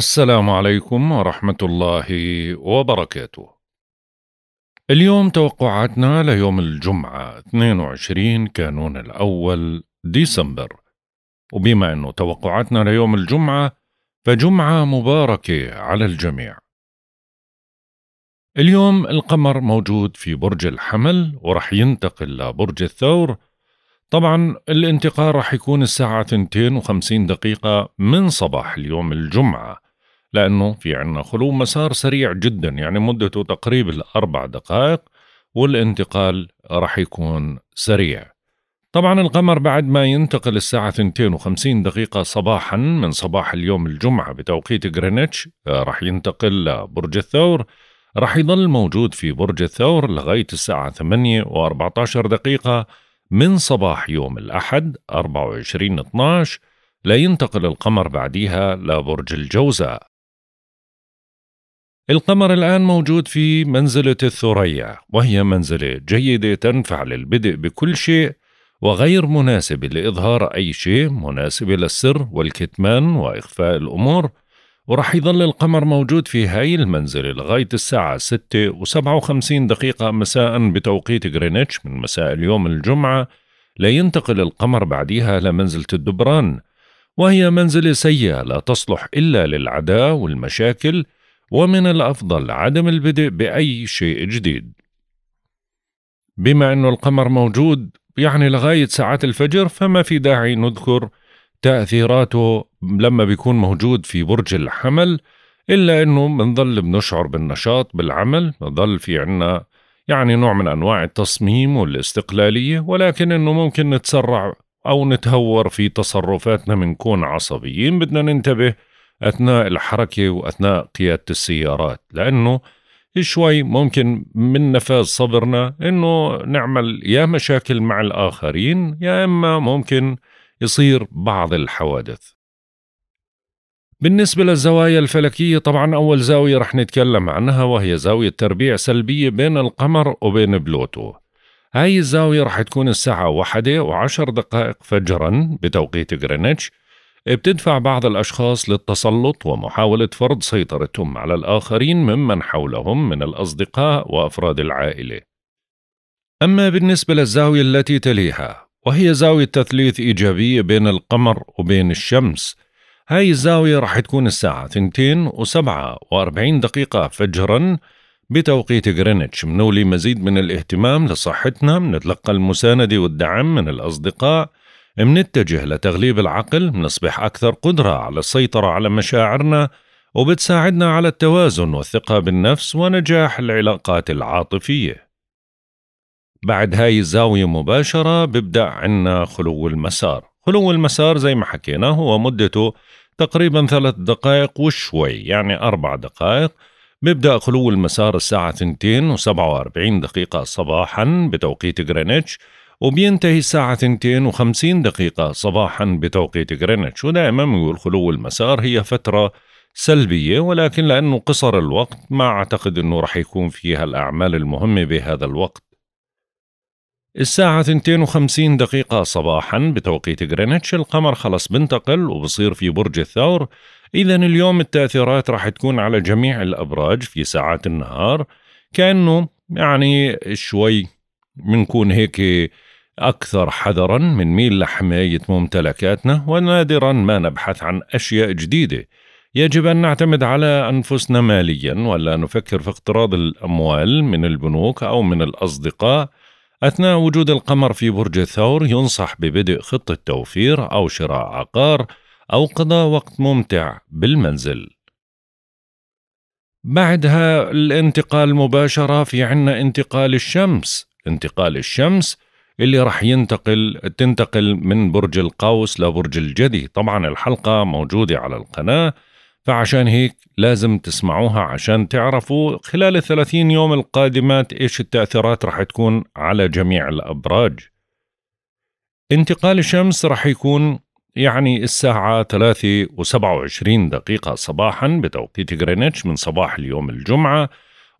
السلام عليكم ورحمة الله وبركاته. اليوم توقعاتنا ليوم الجمعة 22 كانون الأول ديسمبر، وبما أنه توقعاتنا ليوم الجمعة فجمعة مباركة على الجميع. اليوم القمر موجود في برج الحمل ورح ينتقل لبرج الثور طبعا الانتقال راح يكون الساعة 52 دقيقة من صباح اليوم الجمعة لأنه في عنا خلو مسار سريع جدا يعني مدته تقريبا أربع دقائق والانتقال راح يكون سريع طبعا القمر بعد ما ينتقل الساعة 52 دقيقة صباحا من صباح اليوم الجمعة بتوقيت غرينتش راح ينتقل لبرج الثور راح يظل موجود في برج الثور لغاية الساعة 8 و14 دقيقة من صباح يوم الأحد 24 12 لينتقل القمر بعديها لبرج الجوزاء القمر الآن موجود في منزلة الثريا وهي منزلة جيدة تنفع للبدء بكل شيء وغير مناسبة لإظهار أي شيء مناسبة للسر والكتمان وإخفاء الأمور وراح يظل القمر موجود في هاي المنزلة لغاية الساعة 6 و57 دقيقة مساء بتوقيت غرينتش من مساء اليوم الجمعة لينتقل القمر بعديها لمنزلة الدبران وهي منزلة سيئة لا تصلح إلا للعداء والمشاكل ومن الأفضل عدم البدء بأي شيء جديد بما أن القمر موجود يعني لغاية ساعات الفجر فما في داعي نذكر تأثيراته لما بيكون موجود في برج الحمل إلا أنه بنظل بنشعر بالنشاط بالعمل بنظل في عنا يعني نوع من أنواع التصميم والاستقلالية ولكن أنه ممكن نتسرع أو نتهور في تصرفاتنا بنكون عصبيين بدنا ننتبه أثناء الحركة وأثناء قيادة السيارات لأنه شوي ممكن من نفاذ صبرنا أنه نعمل يا مشاكل مع الآخرين يا إما ممكن يصير بعض الحوادث بالنسبة للزوايا الفلكية طبعا أول زاوية رح نتكلم عنها وهي زاوية تربيع سلبية بين القمر وبين بلوتو هاي الزاوية رح تكون الساعة واحدة وعشر دقائق فجرا بتوقيت غرينتش بتدفع بعض الأشخاص للتسلط ومحاولة فرض سيطرتهم على الآخرين ممن حولهم من الأصدقاء وأفراد العائلة أما بالنسبة للزاوية التي تليها وهي زاوية تثليث إيجابية بين القمر وبين الشمس هاي الزاوية راح تكون الساعة 2 و47 دقيقة فجرا بتوقيت غرينتش منولي مزيد من الاهتمام لصحتنا منتلقى المساندة والدعم من الأصدقاء منتجه لتغليب العقل منصبح أكثر قدرة على السيطرة على مشاعرنا وبتساعدنا على التوازن والثقة بالنفس ونجاح العلاقات العاطفية بعد هاي الزاوية مباشرة ببدأ عنا خلو المسار خلو المسار زي ما حكينا هو مدته تقريبا ثلاث دقائق وشوي يعني أربع دقائق بيبدأ خلو المسار الساعة 2 و47 دقيقة صباحا بتوقيت غرينتش وبينتهي الساعة 2 و50 دقيقة صباحا بتوقيت غرينتش ودائما بنقول خلو المسار هي فترة سلبية ولكن لأنه قصر الوقت ما أعتقد أنه رح يكون فيها الأعمال المهمة بهذا الوقت الساعة 52 دقيقة صباحا بتوقيت غرينتش القمر خلص بنتقل وبصير في برج الثور إذا اليوم التأثيرات راح تكون على جميع الأبراج في ساعات النهار كأنه يعني شوي بنكون هيك أكثر حذرا من ميل لحماية ممتلكاتنا ونادرا ما نبحث عن أشياء جديدة يجب أن نعتمد على أنفسنا ماليا ولا نفكر في اقتراض الأموال من البنوك أو من الأصدقاء أثناء وجود القمر في برج الثور ينصح ببدء خطة توفير أو شراء عقار أو قضاء وقت ممتع بالمنزل. بعدها الانتقال مباشرة في عنا انتقال الشمس، انتقال الشمس اللي راح ينتقل تنتقل من برج القوس لبرج الجدي، طبعا الحلقة موجودة على القناة فعشان هيك لازم تسمعوها عشان تعرفوا خلال الثلاثين يوم القادمات إيش التأثيرات رح تكون على جميع الأبراج انتقال الشمس رح يكون يعني الساعة ثلاثة وسبعة وعشرين دقيقة صباحا بتوقيت غرينتش من صباح اليوم الجمعة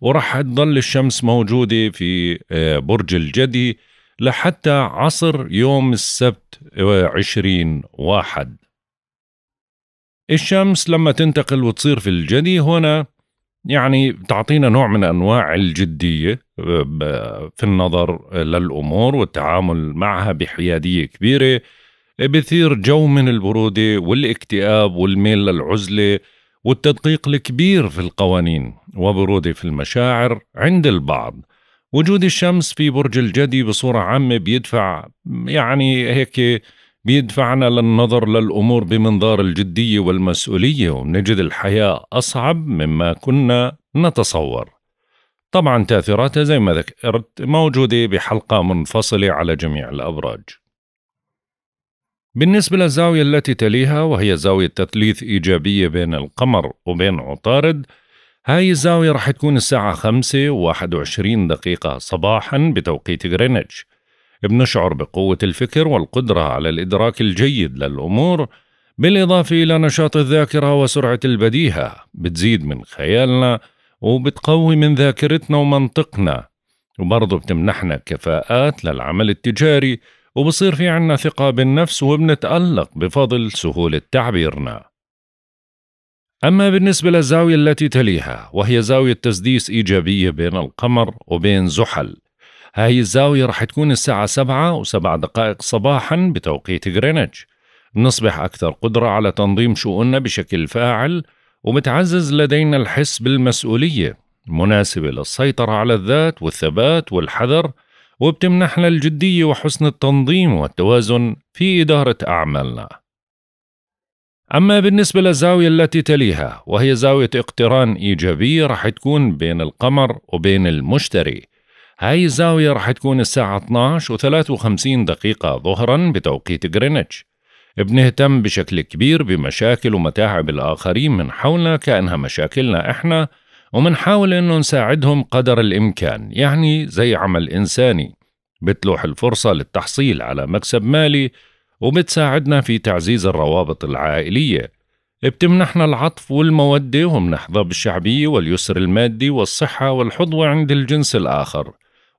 ورح تضل الشمس موجودة في آه، برج الجدي لحتى عصر يوم السبت 20 آه، واحد الشمس لما تنتقل وتصير في الجدي هنا يعني تعطينا نوع من انواع الجديه آه، في النظر للامور والتعامل معها بحياديه كبيره بثير جو من البروده والاكتئاب والميل للعزله والتدقيق الكبير في القوانين وبروده في المشاعر عند البعض وجود الشمس في برج الجدي بصوره عامه بيدفع يعني هيك بيدفعنا للنظر للأمور بمنظار الجدية والمسؤولية وبنجد الحياة أصعب مما كنا نتصور طبعا تأثيراتها زي ما ذكرت موجودة بحلقة منفصلة على جميع الأبراج بالنسبة للزاوية التي تليها وهي زاوية تثليث إيجابية بين القمر وبين عطارد هاي الزاوية رح تكون الساعة 5 و21 دقيقة صباحا بتوقيت غرينتش بنشعر بقوة الفكر والقدرة على الإدراك الجيد للأمور بالإضافة إلى نشاط الذاكرة وسرعة البديهة بتزيد من خيالنا وبتقوي من ذاكرتنا ومنطقنا وبرضه بتمنحنا كفاءات للعمل التجاري وبصير في عنا ثقة بالنفس وبنتألق بفضل سهولة تعبيرنا أما بالنسبة للزاوية التي تليها وهي زاوية تسديس إيجابية بين القمر وبين زحل هاي الزاوية رح تكون الساعة سبعة وسبع دقائق صباحا بتوقيت غرينتش نصبح أكثر قدرة على تنظيم شؤوننا بشكل فاعل ومتعزز لدينا الحس بالمسؤولية مناسبة للسيطرة على الذات والثبات والحذر وبتمنحنا الجدية وحسن التنظيم والتوازن في إدارة أعمالنا أما بالنسبة للزاوية التي تليها وهي زاوية اقتران إيجابية رح تكون بين القمر وبين المشتري هاي الزاوية رح تكون الساعة 12 و53 دقيقة ظهرا بتوقيت غرينتش بنهتم بشكل كبير بمشاكل ومتاعب الآخرين من حولنا كأنها مشاكلنا إحنا ومنحاول إنه نساعدهم قدر الإمكان يعني زي عمل إنساني بتلوح الفرصة للتحصيل على مكسب مالي وبتساعدنا في تعزيز الروابط العائلية بتمنحنا العطف والمودة ومنحظى بالشعبية واليسر المادي والصحة والحظوة عند الجنس الآخر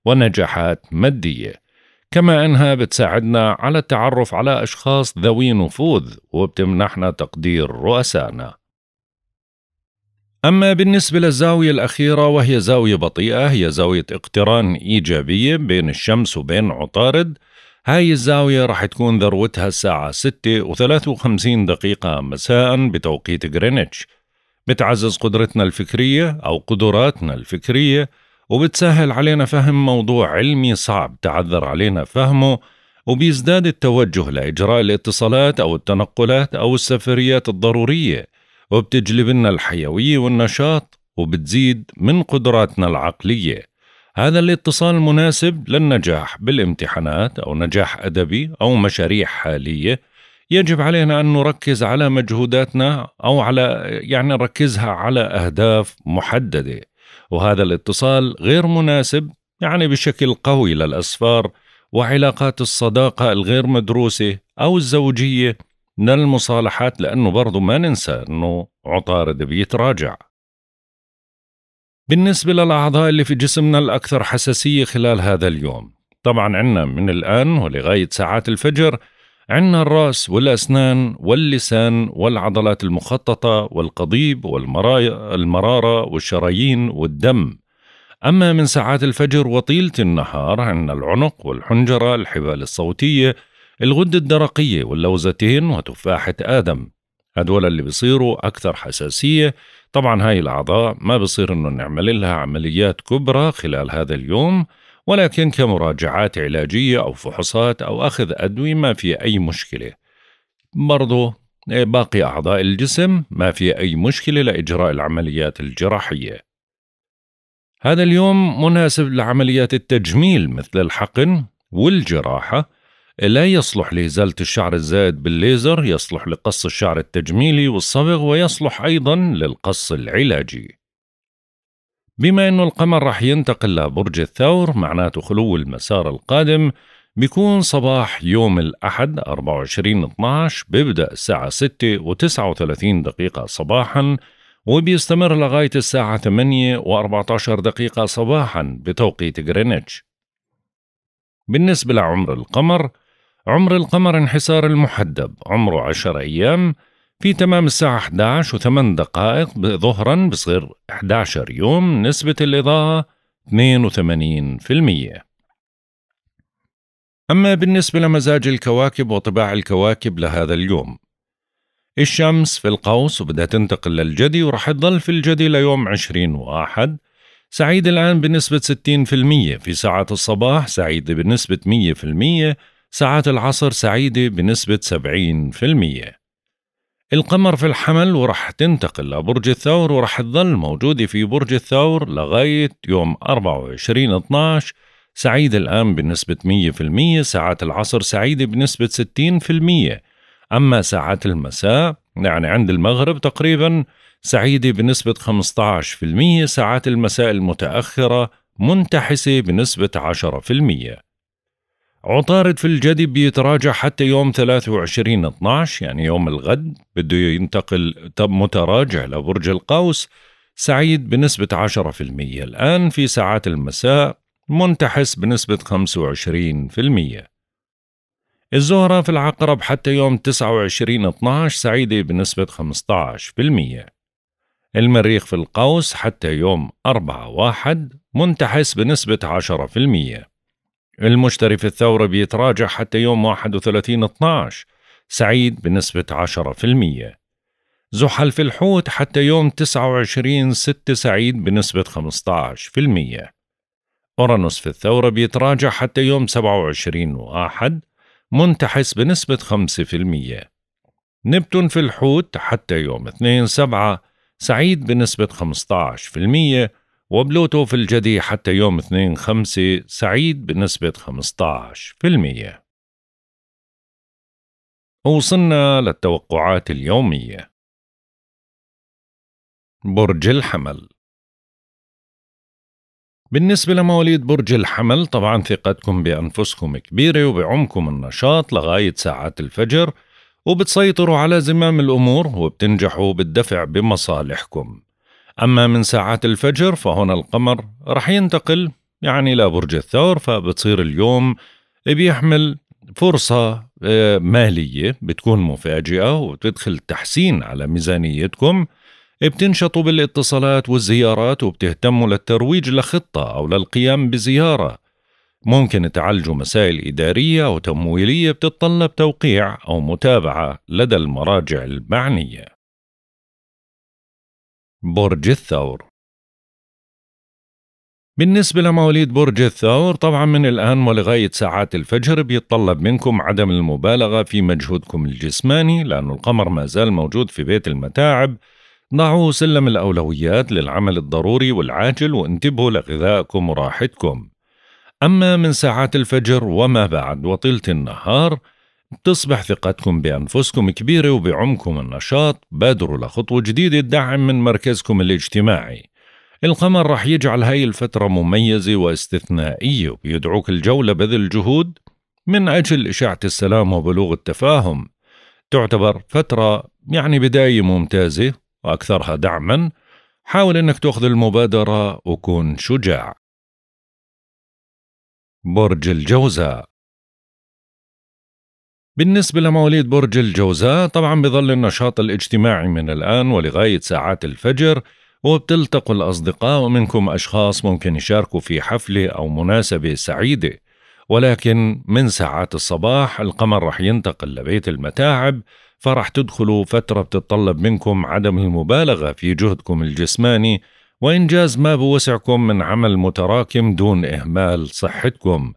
ونجاحات مادية كما أنها بتساعدنا على التعرف على أشخاص ذوي نفوذ وبتمنحنا تقدير رؤسائنا أما بالنسبة للزاوية الأخيرة وهي زاوية بطيئة هي زاوية اقتران إيجابية بين الشمس وبين عطارد هاي الزاوية رح تكون ذروتها الساعة 6 و53 دقيقة مساء بتوقيت غرينتش بتعزز قدرتنا الفكرية أو قدراتنا الفكرية وبتسهل علينا فهم موضوع علمي صعب تعذر علينا فهمه وبيزداد التوجه لإجراء الاتصالات أو التنقلات أو السفريات الضرورية وبتجلب لنا الحيوية والنشاط وبتزيد من قدراتنا العقلية هذا الاتصال مناسب للنجاح بالامتحانات أو نجاح أدبي أو مشاريع حالية يجب علينا أن نركز على مجهوداتنا أو على يعني نركزها على أهداف محددة وهذا الاتصال غير مناسب يعني بشكل قوي للأسفار وعلاقات الصداقة الغير مدروسة أو الزوجية من المصالحات لأنه برضو ما ننسى أنه عطارد بيتراجع بالنسبة للأعضاء اللي في جسمنا الأكثر حساسية خلال هذا اليوم طبعا عنا من الآن ولغاية ساعات الفجر عندنا الراس والأسنان واللسان والعضلات المخططة والقضيب والمرارة والشرايين والدم أما من ساعات الفجر وطيلة النهار عندنا العنق والحنجرة الحبال الصوتية الغدة الدرقية واللوزتين وتفاحة آدم هدول اللي بيصيروا أكثر حساسية طبعا هاي الأعضاء ما بصير إنه نعمل لها عمليات كبرى خلال هذا اليوم ولكن كمراجعات علاجية أو فحوصات أو أخذ أدوية ما في أي مشكلة برضو إيه، باقي أعضاء الجسم ما في أي مشكلة لإجراء العمليات الجراحية هذا اليوم مناسب لعمليات التجميل مثل الحقن والجراحة لا يصلح لإزالة الشعر الزائد بالليزر يصلح لقص الشعر التجميلي والصبغ ويصلح أيضا للقص العلاجي بما أنه القمر رح ينتقل لبرج الثور معناته خلو المسار القادم بيكون صباح يوم الأحد 24 12 بيبدأ الساعة 6 و39 دقيقة صباحا وبيستمر لغاية الساعة 8 و14 دقيقة صباحا بتوقيت غرينتش بالنسبة لعمر القمر عمر القمر انحسار المحدب عمره 10 أيام في تمام الساعة 11 و8 دقائق ظهرا بصغر 11 يوم نسبة الإضاءة 82% أما بالنسبة لمزاج الكواكب وطباع الكواكب لهذا اليوم الشمس في القوس وبدها تنتقل للجدي ورح تضل في الجدي ليوم 20 واحد سعيد الآن بنسبة 60% في ساعات الصباح سعيدة بنسبة 100% ساعات العصر سعيدة بنسبة 70% القمر في الحمل ورح تنتقل لبرج الثور ورح تظل موجودة في برج الثور لغاية يوم 24 12 سعيد الآن بنسبة 100% ساعات العصر سعيدة بنسبة 60% أما ساعات المساء يعني عند المغرب تقريبا سعيدة بنسبة 15% ساعات المساء المتأخرة منتحسة بنسبة 10% عطارد في الجدي بيتراجع حتى يوم 23 12 يعني يوم الغد بده ينتقل متراجع لبرج القوس سعيد بنسبة 10% الآن في ساعات المساء منتحس بنسبة 25% الزهرة في العقرب حتى يوم 29 12 سعيدة بنسبة 15% المريخ في القوس حتى يوم 4 1 منتحس بنسبة 10% المشتري في الثورة بيتراجع حتى يوم 31 12 سعيد بنسبة 10% زحل في الحوت حتى يوم 29 6 سعيد بنسبة 15% أورانوس في الثورة بيتراجع حتى يوم 27 واحد منتحس بنسبة 5% نبتون في الحوت حتى يوم 2 7 سعيد بنسبة 15% وبلوتو في الجدي حتى يوم 2 5 سعيد بنسبة 15% وصلنا للتوقعات اليومية برج الحمل بالنسبة لمواليد برج الحمل طبعا ثقتكم بأنفسكم كبيرة وبعمكم النشاط لغاية ساعات الفجر وبتسيطروا على زمام الأمور وبتنجحوا بالدفع بمصالحكم أما من ساعات الفجر فهنا القمر رح ينتقل يعني لبرج الثور فبتصير اليوم بيحمل فرصة آه، مالية بتكون مفاجئة وبتدخل تحسين على ميزانيتكم بتنشطوا بالاتصالات والزيارات وبتهتموا للترويج لخطة أو للقيام بزيارة ممكن تعالجوا مسائل إدارية وتمويلية بتتطلب توقيع أو متابعة لدى المراجع المعنية برج الثور بالنسبة لمواليد برج الثور طبعا من الآن ولغاية ساعات الفجر بيتطلب منكم عدم المبالغة في مجهودكم الجسماني لأن القمر ما زال موجود في بيت المتاعب ضعوا سلم الأولويات للعمل الضروري والعاجل وانتبهوا لغذائكم وراحتكم أما من ساعات الفجر وما بعد وطيلة النهار تصبح ثقتكم بأنفسكم كبيرة وبعمكم النشاط بادروا لخطوة جديدة تدعم من مركزكم الاجتماعي القمر رح يجعل هاي الفترة مميزة واستثنائية وبيدعوك الجولة بذل جهود من أجل إشاعة السلام وبلوغ التفاهم تعتبر فترة يعني بداية ممتازة وأكثرها دعما حاول أنك تأخذ المبادرة وكن شجاع برج الجوزاء بالنسبة لمواليد برج الجوزاء طبعا بظل النشاط الاجتماعي من الآن ولغاية ساعات الفجر وبتلتقوا الأصدقاء ومنكم أشخاص ممكن يشاركوا في حفلة أو مناسبة سعيدة ولكن من ساعات الصباح القمر رح ينتقل لبيت المتاعب فرح تدخلوا فترة بتتطلب منكم عدم المبالغة في جهدكم الجسماني وإنجاز ما بوسعكم من عمل متراكم دون إهمال صحتكم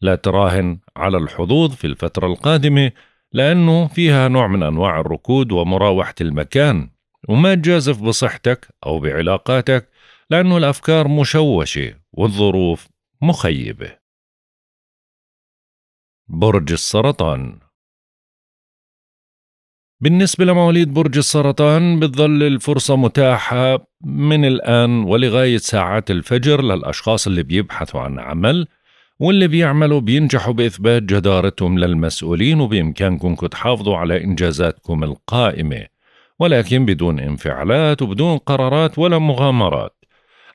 لا تراهن على الحظوظ في الفترة القادمة لأنه فيها نوع من أنواع الركود ومراوحة المكان وما تجازف بصحتك أو بعلاقاتك لأنه الأفكار مشوشة والظروف مخيبة برج السرطان بالنسبة لمواليد برج السرطان بتظل الفرصة متاحة من الآن ولغاية ساعات الفجر للأشخاص اللي بيبحثوا عن عمل واللي بيعملوا بينجحوا بإثبات جدارتهم للمسؤولين وبإمكانكم تحافظوا على إنجازاتكم القائمة ولكن بدون انفعالات وبدون قرارات ولا مغامرات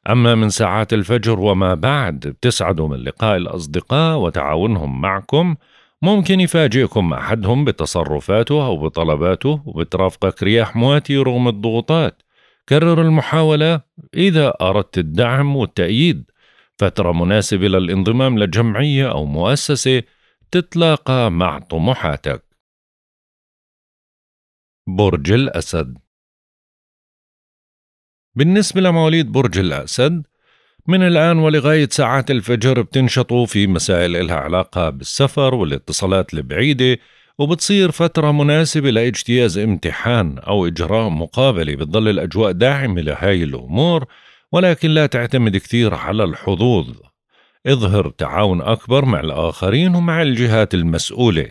أما من ساعات الفجر وما بعد بتسعدوا من لقاء الأصدقاء وتعاونهم معكم ممكن يفاجئكم أحدهم بتصرفاته أو بطلباته وبترافقك رياح مواتي رغم الضغوطات كرر المحاولة إذا أردت الدعم والتأييد فترة مناسبة للانضمام لجمعية أو مؤسسة تتلاقى مع طموحاتك برج الأسد بالنسبة لمواليد برج الأسد من الآن ولغاية ساعات الفجر بتنشطوا في مسائل إلها علاقة بالسفر والاتصالات البعيدة وبتصير فترة مناسبة لاجتياز امتحان أو إجراء مقابلة بتضل الأجواء داعمة لهاي الأمور ولكن لا تعتمد كثير على الحظوظ اظهر تعاون أكبر مع الآخرين ومع الجهات المسؤولة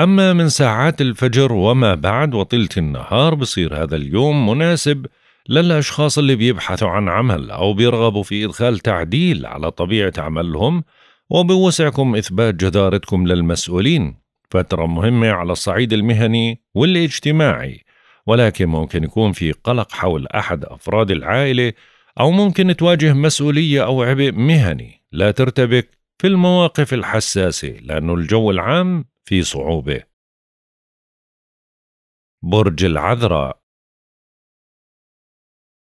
أما من ساعات الفجر وما بعد وطيلة النهار بصير هذا اليوم مناسب للأشخاص اللي بيبحثوا عن عمل أو بيرغبوا في إدخال تعديل على طبيعة عملهم وبوسعكم إثبات جدارتكم للمسؤولين فترة مهمة على الصعيد المهني والاجتماعي ولكن ممكن يكون في قلق حول أحد أفراد العائلة أو ممكن تواجه مسؤولية أو عبء مهني لا ترتبك في المواقف الحساسة لأنه الجو العام في صعوبة برج العذراء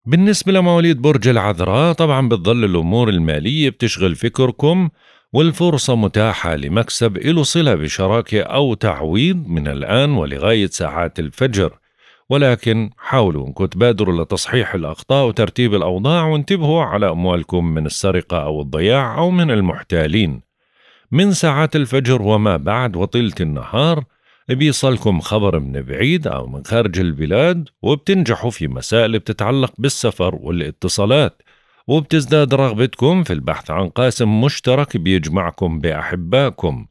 بالنسبة لمواليد برج العذراء طبعا بتظل الأمور المالية بتشغل فكركم والفرصة متاحة لمكسب له صلة بشراكة أو تعويض من الآن ولغاية ساعات الفجر ولكن حاولوا انكم تبادروا لتصحيح الأخطاء وترتيب الأوضاع وانتبهوا على أموالكم من السرقة أو الضياع أو من المحتالين من ساعات الفجر وما بعد وطيلة النهار بيصلكم خبر من بعيد أو من خارج البلاد وبتنجحوا في مسائل بتتعلق بالسفر والاتصالات وبتزداد رغبتكم في البحث عن قاسم مشترك بيجمعكم بأحبائكم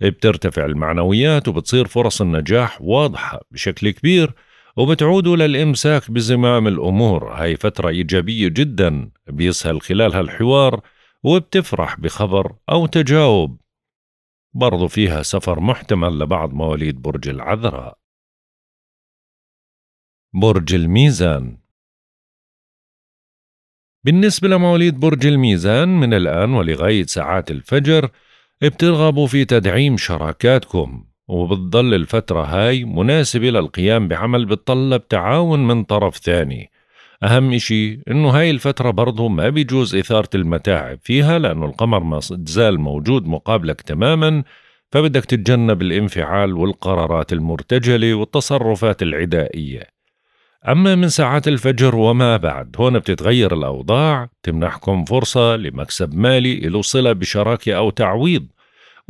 بترتفع المعنويات وبتصير فرص النجاح واضحة بشكل كبير وبتعودوا للإمساك بزمام الأمور هاي فترة إيجابية جدا بيسهل خلالها الحوار وبتفرح بخبر أو تجاوب برضو فيها سفر محتمل لبعض مواليد برج العذراء برج الميزان بالنسبة لمواليد برج الميزان من الآن ولغاية ساعات الفجر بترغبوا في تدعيم شراكاتكم وبتضل الفترة هاي مناسبة للقيام بعمل بتطلب تعاون من طرف ثاني أهم إشي إنه هاي الفترة برضه ما بيجوز إثارة المتاعب فيها لأنه القمر ما زال موجود مقابلك تماما فبدك تتجنب الانفعال والقرارات المرتجلة والتصرفات العدائية أما من ساعات الفجر وما بعد هون بتتغير الأوضاع تمنحكم فرصة لمكسب مالي له صلة بشراكة أو تعويض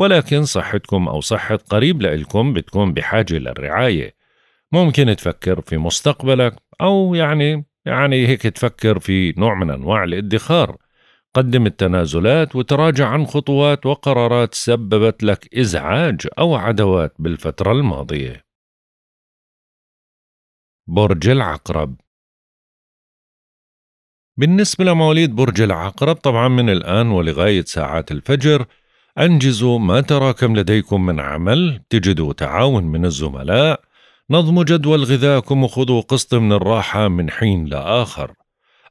ولكن صحتكم أو صحة قريب لإلكم بتكون بحاجة للرعاية ممكن تفكر في مستقبلك أو يعني يعني هيك تفكر في نوع من أنواع الادخار قدم التنازلات وتراجع عن خطوات وقرارات سببت لك إزعاج أو عدوات بالفترة الماضية برج العقرب بالنسبة لمواليد برج العقرب طبعا من الآن ولغاية ساعات الفجر أنجزوا ما تراكم لديكم من عمل تجدوا تعاون من الزملاء نظموا جدول غذاكم وخذوا قسط من الراحة من حين لآخر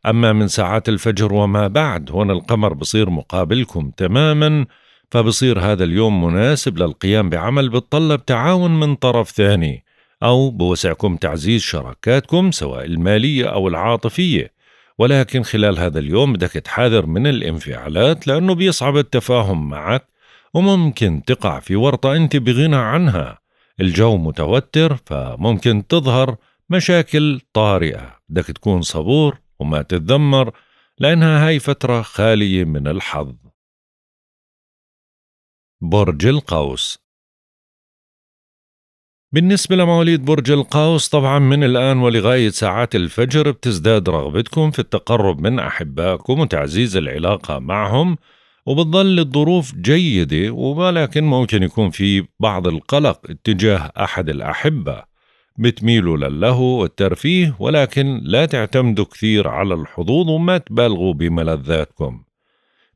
أما من ساعات الفجر وما بعد هنا القمر بصير مقابلكم تماما فبصير هذا اليوم مناسب للقيام بعمل بتطلب تعاون من طرف ثاني أو بوسعكم تعزيز شراكاتكم سواء المالية أو العاطفية ولكن خلال هذا اليوم بدك تحاذر من الانفعالات لأنه بيصعب التفاهم معك وممكن تقع في ورطة أنت بغنى عنها الجو متوتر فممكن تظهر مشاكل طارئة بدك تكون صبور وما تتذمر لأنها هاي فترة خالية من الحظ برج القوس بالنسبة لمواليد برج القوس طبعا من الآن ولغاية ساعات الفجر بتزداد رغبتكم في التقرب من أحبائكم وتعزيز العلاقة معهم وبتظل الظروف جيدة ولكن ممكن يكون في بعض القلق اتجاه أحد الأحبة بتميلوا للهو والترفيه ولكن لا تعتمدوا كثير على الحظوظ وما تبالغوا بملذاتكم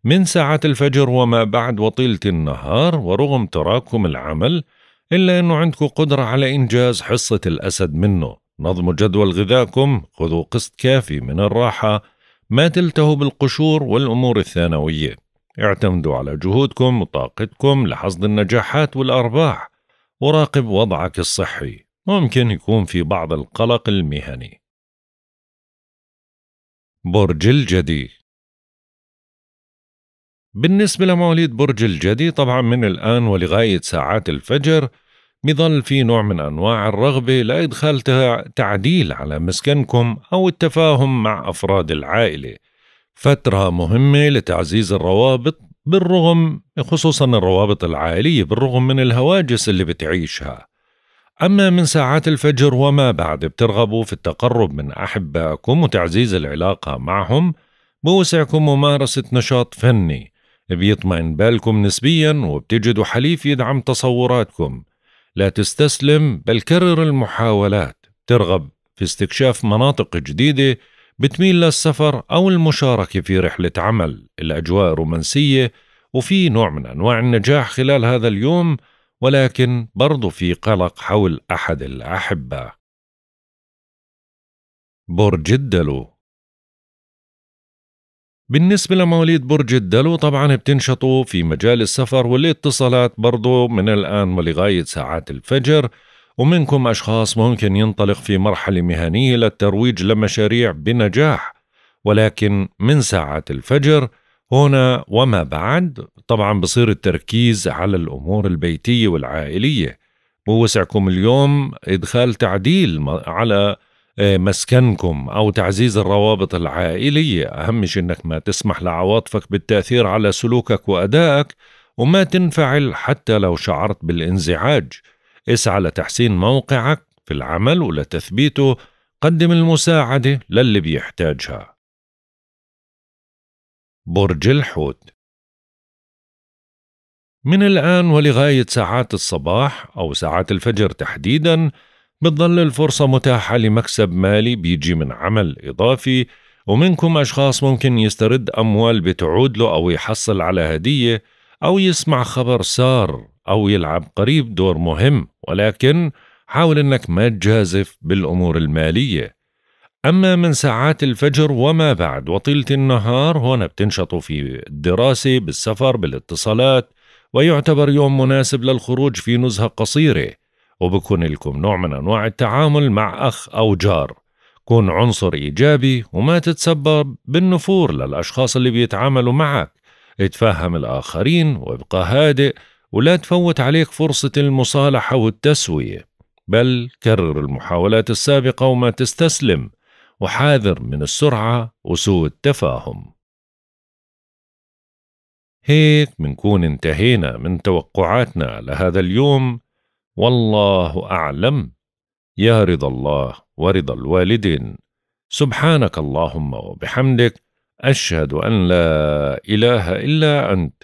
من ساعة الفجر وما بعد وطيلة النهار ورغم تراكم العمل إلا أنه عندكم قدرة على إنجاز حصة الأسد منه نظموا جدول غذائكم خذوا قسط كافي من الراحة ما تلتهوا بالقشور والأمور الثانوية اعتمدوا على جهودكم وطاقتكم لحصد النجاحات والأرباح وراقب وضعك الصحي ممكن يكون في بعض القلق المهني برج الجدي بالنسبة لمواليد برج الجدي طبعا من الآن ولغاية ساعات الفجر بظل في نوع من أنواع الرغبة لإدخال تعديل على مسكنكم أو التفاهم مع أفراد العائلة فترة مهمة لتعزيز الروابط بالرغم خصوصا الروابط العائلية بالرغم من الهواجس اللي بتعيشها أما من ساعات الفجر وما بعد بترغبوا في التقرب من أحبائكم وتعزيز العلاقة معهم بوسعكم ممارسة نشاط فني بيطمئن بالكم نسبيا وبتجدوا حليف يدعم تصوراتكم لا تستسلم بل كرر المحاولات ترغب في استكشاف مناطق جديدة بتميل للسفر أو المشاركة في رحلة عمل الأجواء رومانسية وفي نوع من أنواع النجاح خلال هذا اليوم ولكن برضو في قلق حول أحد الأحبة برج الدلو بالنسبة لمواليد برج الدلو طبعا بتنشطوا في مجال السفر والاتصالات برضو من الآن ولغاية ساعات الفجر ومنكم أشخاص ممكن ينطلق في مرحلة مهنية للترويج لمشاريع بنجاح ولكن من ساعة الفجر هنا وما بعد طبعا بصير التركيز على الأمور البيتية والعائلية ووسعكم اليوم إدخال تعديل على آه، مسكنكم أو تعزيز الروابط العائلية أهم شيء أنك ما تسمح لعواطفك بالتأثير على سلوكك وأدائك وما تنفعل حتى لو شعرت بالانزعاج اسعى لتحسين موقعك في العمل ولتثبيته قدم المساعدة للي بيحتاجها برج الحوت من الآن ولغاية ساعات الصباح أو ساعات الفجر تحديداً بتظل الفرصة متاحة لمكسب مالي بيجي من عمل إضافي ومنكم أشخاص ممكن يسترد أموال بتعود له أو يحصل على هدية أو يسمع خبر سار أو يلعب قريب دور مهم ولكن حاول أنك ما تجازف بالأمور المالية أما من ساعات الفجر وما بعد وطيلة النهار هنا بتنشطوا في الدراسة بالسفر بالاتصالات ويعتبر يوم مناسب للخروج في نزهة قصيرة وبكون لكم نوع من أنواع التعامل مع أخ أو جار كن عنصر إيجابي وما تتسبب بالنفور للأشخاص اللي بيتعاملوا معك اتفهم الآخرين وابقى هادئ ولا تفوت عليك فرصة المصالحة والتسوية بل كرر المحاولات السابقة وما تستسلم وحاذر من السرعة وسوء التفاهم هيك منكون انتهينا من توقعاتنا لهذا اليوم والله أعلم يا رضا الله ورضا الوالدين سبحانك اللهم وبحمدك أشهد أن لا إله إلا أنت